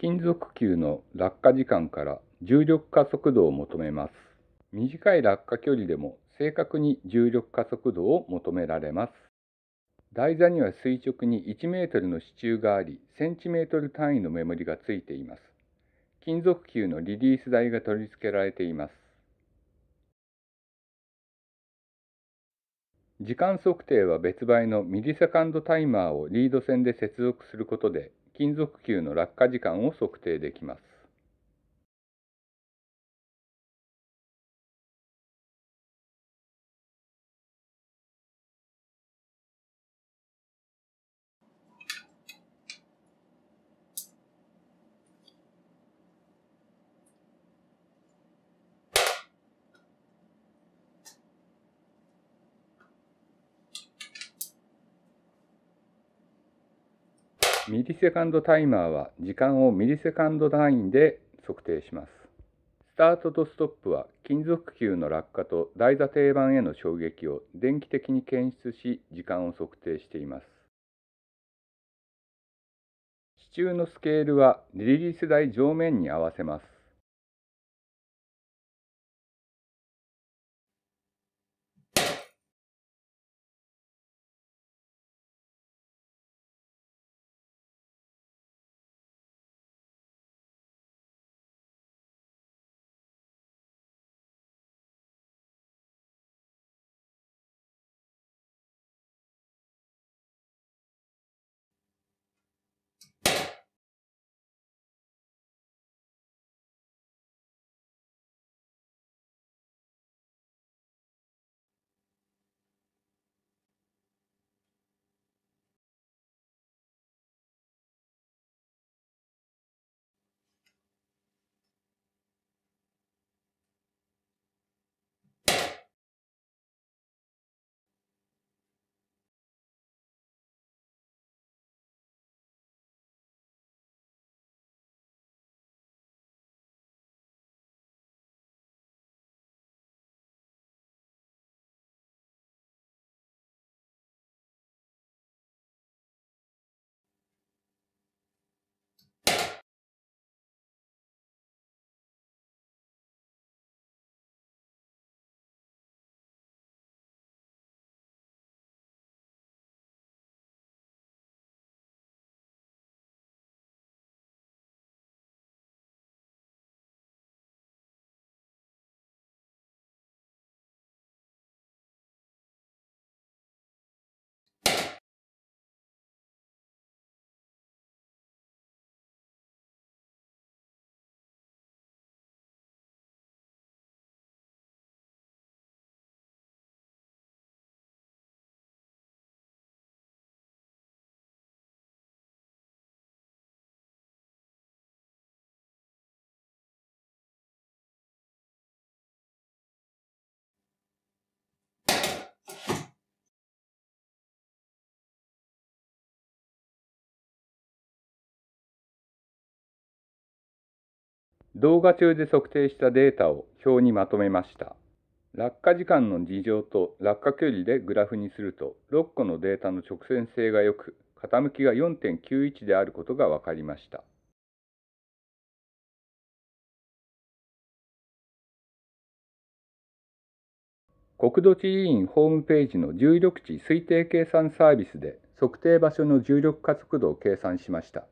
金属球の落下時間から重力加速度を求めます。短い落下距離でも正確に重力加速度を求められます。台座には垂直に1メートルの支柱があり、センチメートル単位の目盛りがついています。金属球のリリース台が取り付けられています。時間測定は別売のミリセカンドタイマーをリード線で接続することで金属球の落下時間を測定できます。ミリセカンドタイマーは時間をミリセカンド単位で測定します。スタートとストップは金属球の落下と台座定板への衝撃を電気的に検出し時間を測定しています。支柱のスケールはリリース台上面に合わせます。動画中で測定したデータを表にまとめました。落下時間の事情と落下距離でグラフにすると6個のデータの直線性が良く傾きが4.91であることが分かりました。国土地理院ホームページの重力値推定計算サービスで測定場所の重力加速度を計算しました。